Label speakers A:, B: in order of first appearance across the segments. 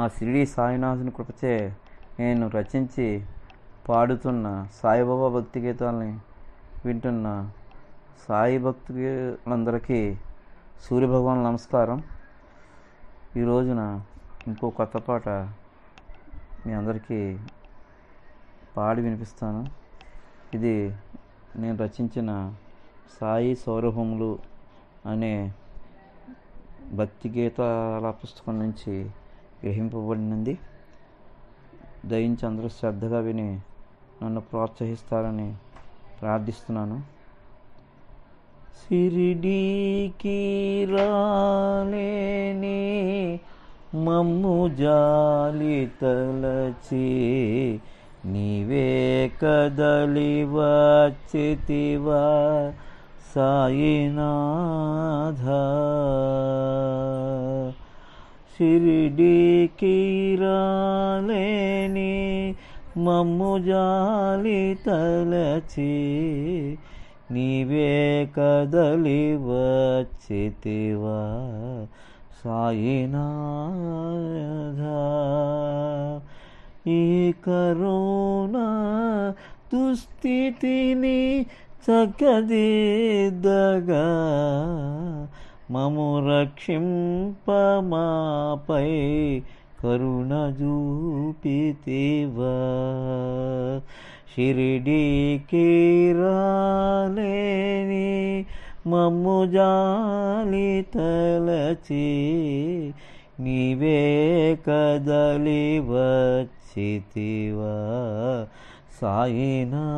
A: ఆ సిరిడి సాయినాథుని కృపచే నేను రచించి పాడుతున్న సాయిబాబా భక్తి గీతాలని వింటున్న సాయి భక్తులందరికీ సూర్యభగవాన్ నమస్కారం ఈ రోజున ఇంకో కొత్త పాట మీ అందరికీ పాడి వినిపిస్తాను ఇది నేను రచించిన సాయి సౌరభములు అనే భక్తి గీతాల పుస్తకం నుంచి గ్రహింపబడినది దయించి అందరూ శ్రద్ధగా విని నన్ను ప్రోత్సహిస్తారని ప్రార్థిస్తున్నాను సిరిడీకి రాలేని మమ్ము జాలి తలచి నీవే కదలి వచ్చితివా సాయినాథ షిరిడీకి రాలేని మమ్ము జాలి తలచి నీవే కదలి వచ్చితివా సాయినాథ ఈ కరోనా దుస్థితిని చక్కదిద్దగా मम पमापै पमापये करुणजूपति वा शिरडिकिरालेणी मम जालितलचिवे कदलिवचितिव सायिना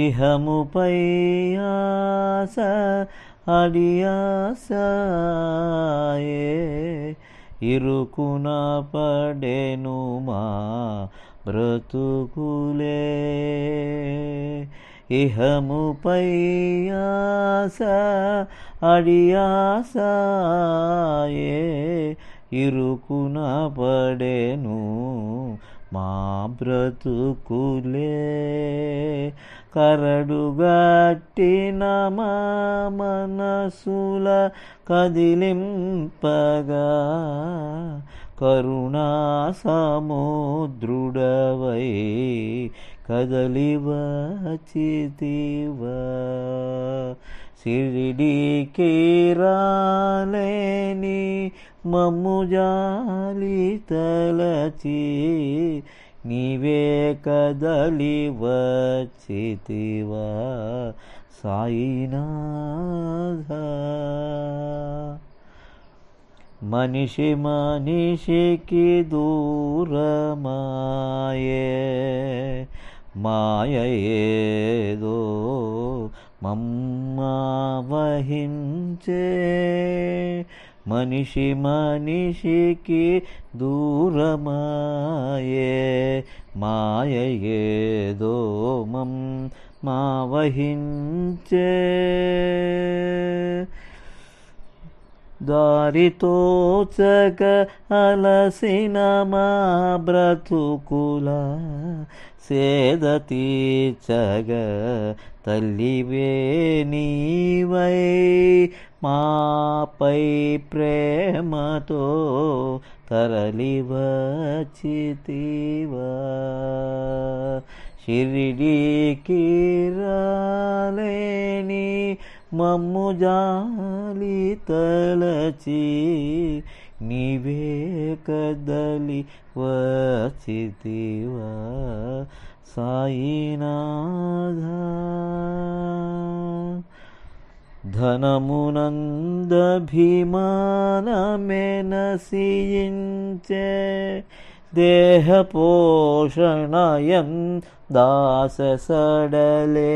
A: ఇహముపై ఆశ అడియాసే ఇరుకున పడేను మా బ్రతుకులే ఇహముపై ఆశ అడియాసే ఇరుకున పడేను మా బ్రతుకులే కరడుగట్టిన మనసుల కదిలింపగా కరుణా సముద్రుడవై కదలివచితివా సిరిడికి రాలేని మమ్ము జాలి తలచి ನೀವೇ ಕದಲಿವ ಚಿತಿವ ಸಾಯಿನಾಥ మనిషి మనిషికి దూరమాయే మాయ ఏదో వహించే मनिषि मनिषि के दूरमाये मायये दोमं मावहिंचे। దారితోచక అలసిన మా బ్రతుకుల సేద తీర్చగ తల్లివే నీవై మాపై ప్రేమతో తరలివచితివా షిరిడీకి కిరాలేని मम्मुजालितलचि निवेकदलि निवेकदलिवचिदिव सायिनाधानमुनन्दभिमान मेन सिञ्चे देहपोषणयं दासडले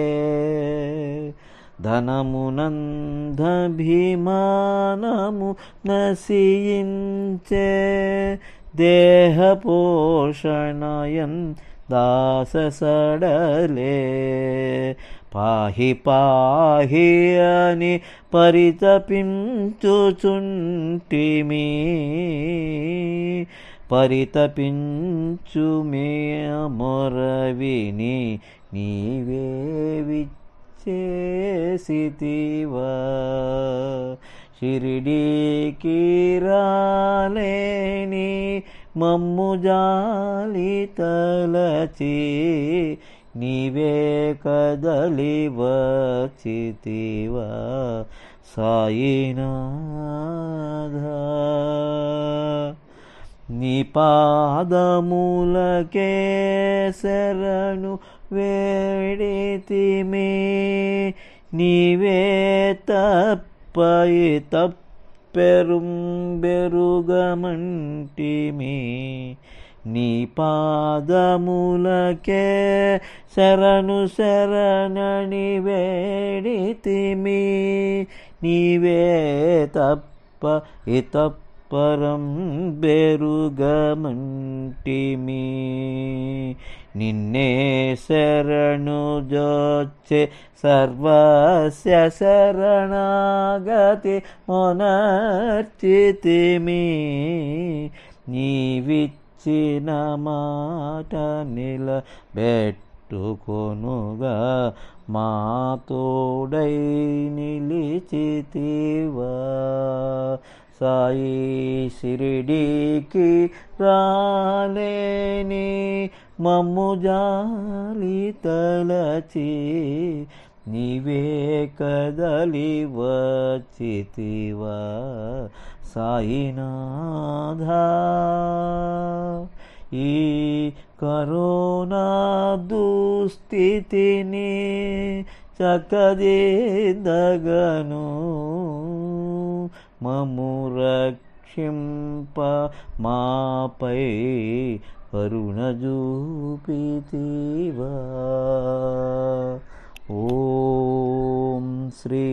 A: ధనమునందభిమానము నశించే దేహపోషణయం దాససడలే పాహి పాహి అని పరితపించుచుంటిమి పరితపించుమే మొరవిని నీవేవి చేసివా షిరిడీకి రాలేని మమ్ము జాలి తలచి నీవే కదలి వచ్చితివా సాయినాథ నీ పాదములకే శరణు వేడితిమే నీవే తప్పయి తప్పెరుం బెరుగమంటిమి నీ పాదములకే శరణు శరణని వేడితిమి నీవే తప్ప ఇతప్పరం బెరుగమంటిమి నిన్నే శరణు జోచ్చే సర్వస్య శరణాగతి మొనర్చితిమి నీవిచ్చిన మాట నిల పెట్టుకొనుగా మాతోడై నిలిచితివా సాయి సిరిడికి రాలేని మమ్ము జాలి తలచి నీవే కదలి వచ్చితివా సాయినాథ ఈ కరోనా దుస్థితిని చక్కదేదగను మము రక్షింప మాపై अरुणजूपीति वा ॐ श्री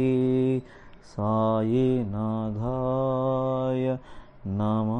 A: साये नमः